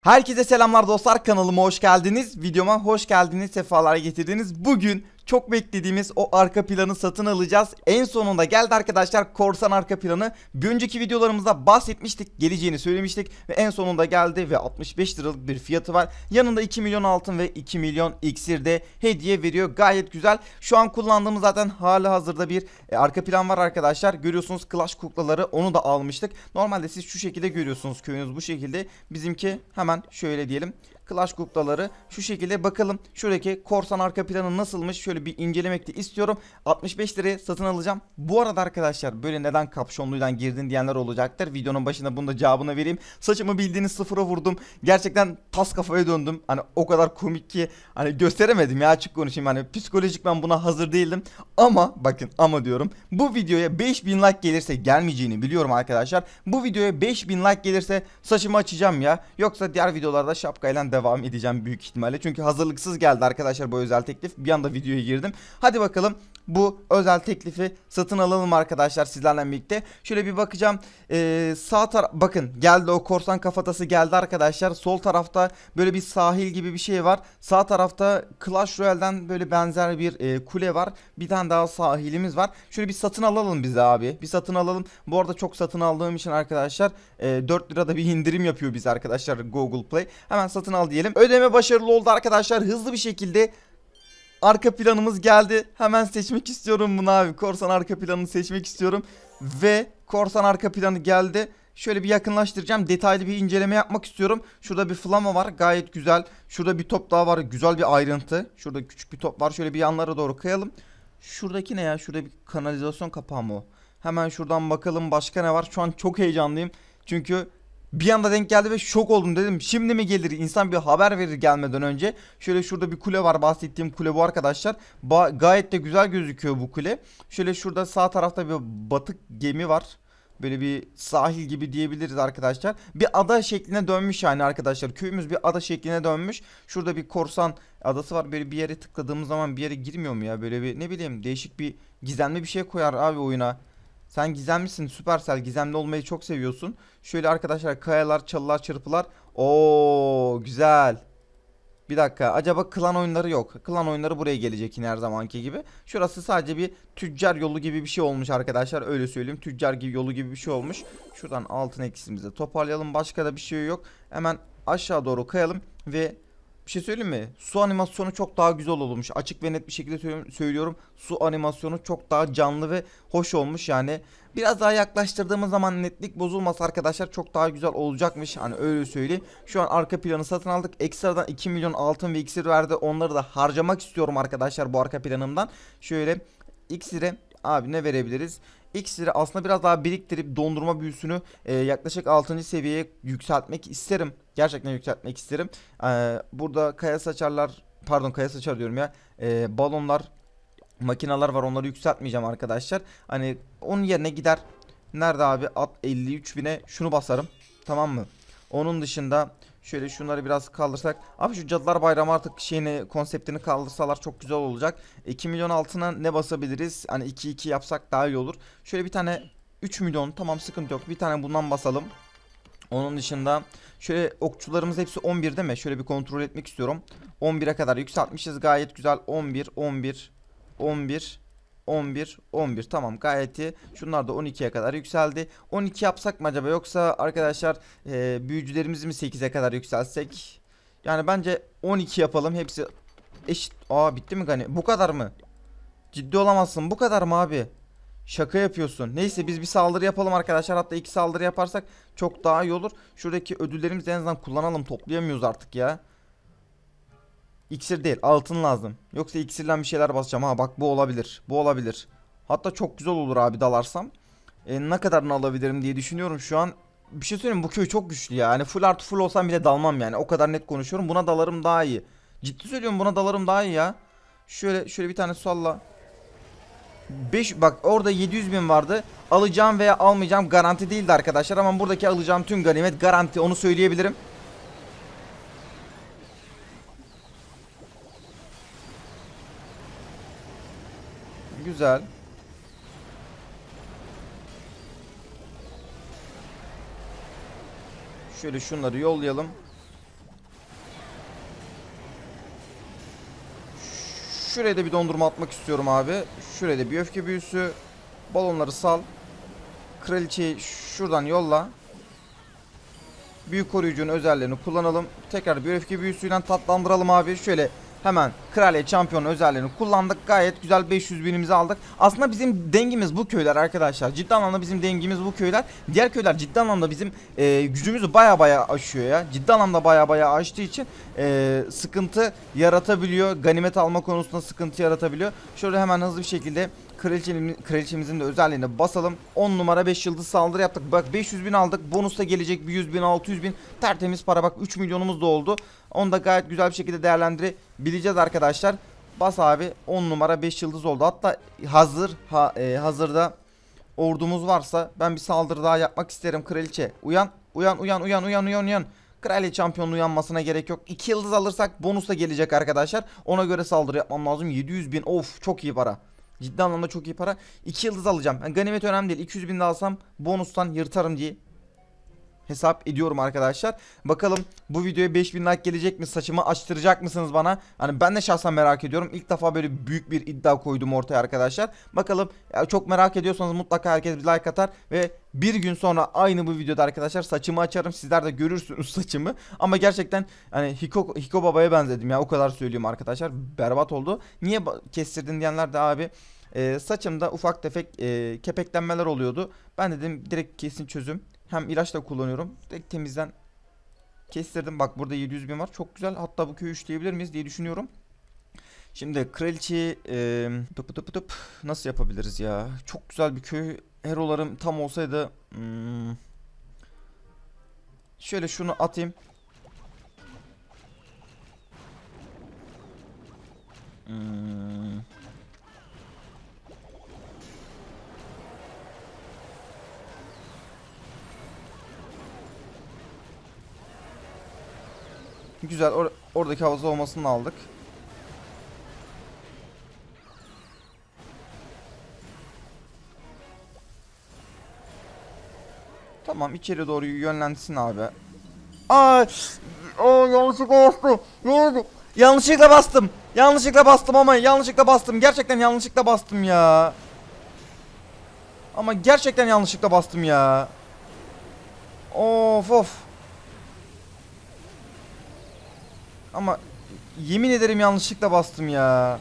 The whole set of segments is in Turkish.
Herkese selamlar dostlar kanalıma hoş geldiniz. Videoma hoş geldiniz, sefalar getirdiniz. Bugün çok beklediğimiz o arka planı satın alacağız. En sonunda geldi arkadaşlar korsan arka planı. Bir önceki videolarımızda bahsetmiştik. Geleceğini söylemiştik. Ve en sonunda geldi ve 65 liralık bir fiyatı var. Yanında 2 milyon altın ve 2 milyon iksir de hediye veriyor. Gayet güzel. Şu an kullandığımız zaten hali hazırda bir e, arka plan var arkadaşlar. Görüyorsunuz Clash kuklaları onu da almıştık. Normalde siz şu şekilde görüyorsunuz köyünüz bu şekilde. Bizimki hemen şöyle diyelim. Clash kuklaları şu şekilde bakalım. Şuradaki korsan arka planı nasılmış şöyle bir incelemek de istiyorum. 65 liraya satın alacağım. Bu arada arkadaşlar böyle neden kapşonluydan girdin diyenler olacaktır. Videonun başında bunu da cevabını vereyim. Saçımı bildiğiniz sıfıra vurdum. Gerçekten tas kafaya döndüm. Hani o kadar komik ki hani gösteremedim ya açık konuşayım. Hani psikolojik ben buna hazır değildim. Ama bakın ama diyorum. Bu videoya 5000 like gelirse gelmeyeceğini biliyorum arkadaşlar. Bu videoya 5000 like gelirse saçımı açacağım ya. Yoksa diğer videolarda şapkayla devam devam edeceğim büyük ihtimalle. Çünkü hazırlıksız geldi arkadaşlar bu özel teklif. Bir anda videoya girdim. Hadi bakalım bu özel teklifi satın alalım arkadaşlar sizlerle birlikte. Şöyle bir bakacağım. Ee, sağ taraf bakın geldi o korsan kafatası geldi arkadaşlar. Sol tarafta böyle bir sahil gibi bir şey var. Sağ tarafta Clash Royale'den böyle benzer bir e, kule var. Bir tane daha sahilimiz var. Şöyle bir satın alalım bize abi. Bir satın alalım. Bu arada çok satın aldığım için arkadaşlar e, 4 lirada bir indirim yapıyor biz arkadaşlar Google Play. Hemen satın al diyelim. Ödeme başarılı oldu arkadaşlar. Hızlı bir şekilde arka planımız geldi. Hemen seçmek istiyorum bunu abi. Korsan arka planını seçmek istiyorum. Ve korsan arka planı geldi. Şöyle bir yakınlaştıracağım. Detaylı bir inceleme yapmak istiyorum. Şurada bir flama var. Gayet güzel. Şurada bir top daha var. Güzel bir ayrıntı. Şurada küçük bir top var. Şöyle bir yanlara doğru kayalım. Şuradaki ne ya? Şurada bir kanalizasyon kapağı mı o? Hemen şuradan bakalım başka ne var. Şu an çok heyecanlıyım. Çünkü bir anda denk geldi ve şok oldum dedim. Şimdi mi gelir? İnsan bir haber verir gelmeden önce. Şöyle şurada bir kule var. Bahsettiğim kule bu arkadaşlar. Ba gayet de güzel gözüküyor bu kule. Şöyle şurada sağ tarafta bir batık gemi var. Böyle bir sahil gibi diyebiliriz arkadaşlar. Bir ada şekline dönmüş yani arkadaşlar. Köyümüz bir ada şekline dönmüş. Şurada bir korsan adası var. Böyle bir yere tıkladığımız zaman bir yere girmiyor mu ya? Böyle bir ne bileyim değişik bir gizemli bir şey koyar abi oyuna. Sen gizemlisin Süpersel. Gizemli olmayı çok seviyorsun. Şöyle arkadaşlar kayalar, çalılar, çırpılar. Oo güzel. Bir dakika. Acaba klan oyunları yok. Klan oyunları buraya gelecek yine her zamanki gibi. Şurası sadece bir tüccar yolu gibi bir şey olmuş arkadaşlar. Öyle söyleyeyim. Tüccar gibi yolu gibi bir şey olmuş. Şuradan altın eksimizi toparlayalım. Başka da bir şey yok. Hemen aşağı doğru kayalım ve bir şey söyleyeyim mi? Su animasyonu çok daha güzel olmuş. Açık ve net bir şekilde söylüyorum. Su animasyonu çok daha canlı ve hoş olmuş yani. Biraz daha yaklaştırdığımız zaman netlik bozulmasa arkadaşlar çok daha güzel olacakmış. Hani öyle söyleyeyim. Şu an arka planı satın aldık. Ekstradan 2 milyon altın ve iksir verdi. Onları da harcamak istiyorum arkadaşlar bu arka planımdan. Şöyle iksire abi ne verebiliriz? iksiri aslında biraz daha biriktirip dondurma büyüsünü e, yaklaşık 6. seviyeye yükseltmek isterim. Gerçekten yükseltmek isterim. E, burada kaya saçarlar pardon kaya saçar diyorum ya. E, balonlar makinalar var onları yükseltmeyeceğim arkadaşlar. Hani onun yerine gider. Nerede abi at 53 şunu basarım. Tamam mı? Onun dışında Şöyle şunları biraz kaldırsak. Abi şu Cadılar Bayramı artık şeyini konseptini kaldırsalar çok güzel olacak. 2 milyon altına ne basabiliriz? Hani 2-2 yapsak daha iyi olur. Şöyle bir tane 3 milyon tamam sıkıntı yok. Bir tane bundan basalım. Onun dışında şöyle okçularımız hepsi 11 değil mi? Şöyle bir kontrol etmek istiyorum. 11'e kadar yükseltmişiz gayet güzel. 11, 11, 11, 11, 11. Tamam gayet iyi. Şunlar da 12'ye kadar yükseldi. 12 yapsak mı acaba yoksa arkadaşlar e, büyücülerimizi mi 8'e kadar yükselsek? Yani bence 12 yapalım. Hepsi eşit. Aa bitti mi Gani? Bu kadar mı? Ciddi olamazsın. Bu kadar mı abi? Şaka yapıyorsun. Neyse biz bir saldırı yapalım arkadaşlar. Hatta iki saldırı yaparsak çok daha iyi olur. Şuradaki ödüllerimizi en azından kullanalım. Toplayamıyoruz artık ya. İksir değil altın lazım. Yoksa iksirden bir şeyler basacağım. Ha bak bu olabilir. Bu olabilir. Hatta çok güzel olur abi dalarsam. E, ne kadarını alabilirim diye düşünüyorum şu an. Bir şey söyleyeyim bu köy çok güçlü ya. Yani full artı full olsam bile dalmam yani. O kadar net konuşuyorum. Buna dalarım daha iyi. Ciddi söylüyorum buna dalarım daha iyi ya. Şöyle şöyle bir tane salla. 5 bak orada 700 bin vardı. Alacağım veya almayacağım garanti değildi arkadaşlar ama buradaki alacağım tüm ganimet garanti onu söyleyebilirim. Güzel. Şöyle şunları yollayalım. Şuraya da bir dondurma atmak istiyorum abi. Şuraya da bir öfke büyüsü. Balonları sal. Kraliçeyi şuradan yolla. Büyük koruyucunun özelliğini kullanalım. Tekrar bir öfke büyüsüyle tatlandıralım abi. Şöyle Hemen kraliyet şampiyonu özelliğini kullandık. Gayet güzel 500 binimizi aldık. Aslında bizim dengimiz bu köyler arkadaşlar. Ciddi anlamda bizim dengimiz bu köyler. Diğer köyler ciddi anlamda bizim e, gücümüzü baya baya aşıyor ya. Ciddi anlamda baya baya aştığı için e, sıkıntı yaratabiliyor. Ganimet alma konusunda sıkıntı yaratabiliyor. Şöyle hemen hızlı bir şekilde Kraliçemiz, kraliçemizin de özelliğine basalım. 10 numara 5 yıldız saldırı yaptık. Bak 500 bin aldık. Bonus da gelecek bir 100 bin 600 bin. Tertemiz para bak 3 milyonumuz da oldu. Onu da gayet güzel bir şekilde değerlendirebileceğiz arkadaşlar. Bas abi 10 numara 5 yıldız oldu. Hatta hazır ha, e, hazırda ordumuz varsa ben bir saldırı daha yapmak isterim kraliçe. Uyan uyan uyan uyan uyan uyan uyan. Kraliyet şampiyonluğu uyanmasına gerek yok. 2 yıldız alırsak bonus da gelecek arkadaşlar. Ona göre saldırı yapmam lazım. 700 bin of çok iyi para. Ciddi anlamda çok iyi para. 2 yıldız alacağım. Yani ganimet önemli değil. 200 bin de alsam bonustan yırtarım diye hesap ediyorum arkadaşlar. Bakalım bu videoya 5000 like gelecek mi? Saçımı açtıracak mısınız bana? Hani ben de şahsen merak ediyorum. İlk defa böyle büyük bir iddia koydum ortaya arkadaşlar. Bakalım çok merak ediyorsanız mutlaka herkes bir like atar ve bir gün sonra aynı bu videoda arkadaşlar saçımı açarım. Sizler de görürsünüz saçımı. Ama gerçekten hani Hiko, Hiko Baba'ya benzedim ya o kadar söyleyeyim arkadaşlar. Berbat oldu. Niye kestirdin diyenler de abi e, saçımda ufak tefek e, kepeklenmeler oluyordu. Ben dedim direkt kesin çözüm hem ilaç da kullanıyorum. Tek temizden kestirdim. Bak burada 700 bin var. Çok güzel. Hatta bu köyü üçleyebilir miyiz diye düşünüyorum. Şimdi kraliçeyi e, tıp tıp tıp nasıl yapabiliriz ya? Çok güzel bir köy. Herolarım tam olsaydı hmm, şöyle şunu atayım. Hmm. Güzel or oradaki hava soğumasını aldık. Tamam içeri doğru yönlensin abi. Ay! Aa, yanlışlıkla bastım. Yanlışlıkla. yanlışlıkla bastım. Yanlışlıkla bastım ama yanlışlıkla bastım. Gerçekten yanlışlıkla bastım ya. Ama gerçekten yanlışlıkla bastım ya. Of of. Ama yemin ederim yanlışlıkla bastım ya.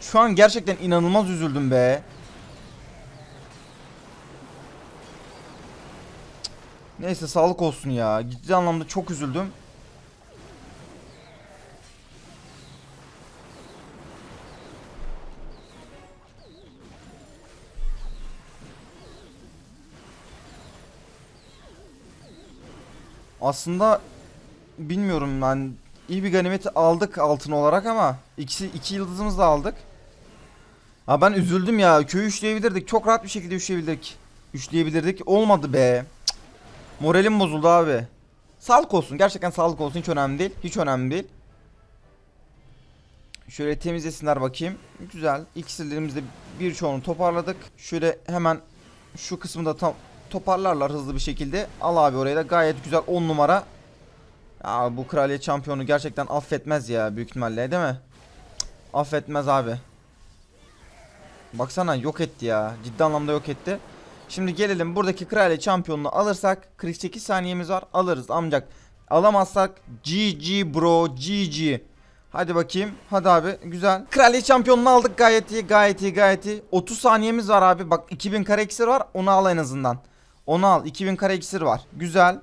Şu an gerçekten inanılmaz üzüldüm be. Neyse sağlık olsun ya. Ciddi anlamda çok üzüldüm. Aslında bilmiyorum ben yani iyi bir ganimeti aldık altın olarak ama ikisi iki yıldızımız da aldık. Ha ben üzüldüm ya. Köyü üşleyebilirdik. Çok rahat bir şekilde üşleyebilirdik. Üşleyebilirdik. Olmadı be. Cık. Moralim bozuldu abi. Sağlık olsun. Gerçekten sağlık olsun. Hiç önemli değil. Hiç önemli değil. Şöyle temizlesinler bakayım. Güzel. İksirlerimizde birçoğunu toparladık. Şöyle hemen şu kısmı da tam toparlarlar hızlı bir şekilde. Al abi oraya da gayet güzel 10 numara. Ya bu kraliyet şampiyonu gerçekten affetmez ya büyük ihtimalle değil mi? affetmez abi. Baksana yok etti ya. Ciddi anlamda yok etti. Şimdi gelelim buradaki kraliyet şampiyonunu alırsak 48 saniyemiz var. Alırız amcak. Alamazsak GG bro GG. Hadi bakayım. Hadi abi. Güzel. Kraliyet şampiyonunu aldık. Gayet iyi. Gayet iyi. Gayet iyi. 30 saniyemiz var abi. Bak 2000 kare var. Onu al en azından. Onu al. 2000 kare iksir var. Güzel.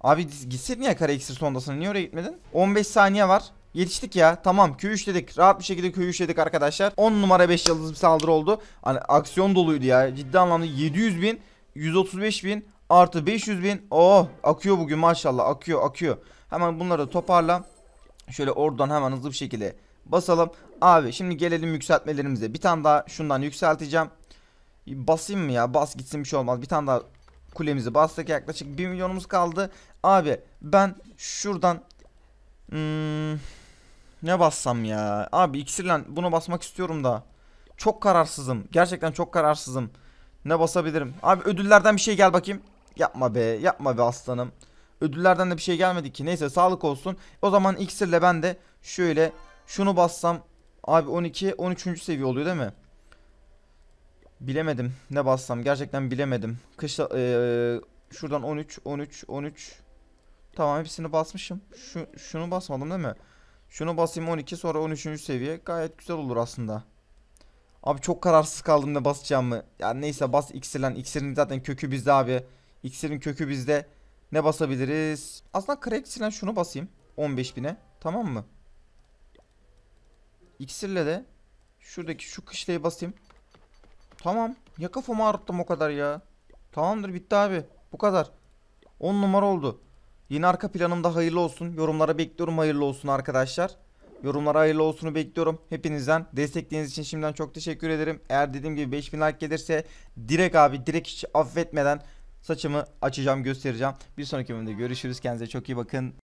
Abi gitsin niye kare iksir sondasına? Niye oraya gitmedin? 15 saniye var. Yetiştik ya. Tamam Q3 dedik. Rahat bir şekilde Q3 dedik arkadaşlar. 10 numara 5 yıldız bir saldırı oldu. Hani aksiyon doluydu ya. Ciddi anlamda 700 bin, 135 bin artı 500 bin. Oh akıyor bugün maşallah akıyor akıyor. Hemen bunları da toparla. Şöyle oradan hemen hızlı bir şekilde basalım. Abi şimdi gelelim yükseltmelerimize. Bir tane daha şundan yükselteceğim. Basayım mı ya? Bas gitsin bir şey olmaz. Bir tane daha kulemizi bastık yaklaşık 1 milyonumuz kaldı. Abi ben şuradan hmm, ne bassam ya? Abi iksirlen bunu basmak istiyorum da. Çok kararsızım. Gerçekten çok kararsızım. Ne basabilirim? Abi ödüllerden bir şey gel bakayım. Yapma be. Yapma be aslanım. Ödüllerden de bir şey gelmedi ki. Neyse sağlık olsun. O zaman iksirle ben de şöyle şunu bassam. Abi 12 13. seviye oluyor değil mi? Bilemedim. Ne bassam gerçekten bilemedim. Kışla ee, şuradan 13 13 13 Tamam hepsini basmışım. Şu şunu basmadım değil mi? Şunu basayım 12 sonra 13. seviye. Gayet güzel olur aslında. Abi çok kararsız kaldım ne basacağımı. Yani neyse bas iksir lan. İksirin zaten kökü bizde abi. İksirin kökü bizde. Ne basabiliriz? Aslında Crack'silen şunu basayım. 15.000'e. Tamam mı? İksirle de şuradaki şu kışlayı basayım. Tamam. Ya kafamı ağrıttım o kadar ya. Tamamdır bitti abi. Bu kadar. 10 numara oldu. Yeni arka planım da hayırlı olsun. Yorumlara bekliyorum hayırlı olsun arkadaşlar. Yorumlara hayırlı olsunu bekliyorum. Hepinizden destekliğiniz için şimdiden çok teşekkür ederim. Eğer dediğim gibi 5000 like gelirse direkt abi direkt hiç affetmeden saçımı açacağım göstereceğim. Bir sonraki bölümde görüşürüz. Kendinize çok iyi bakın.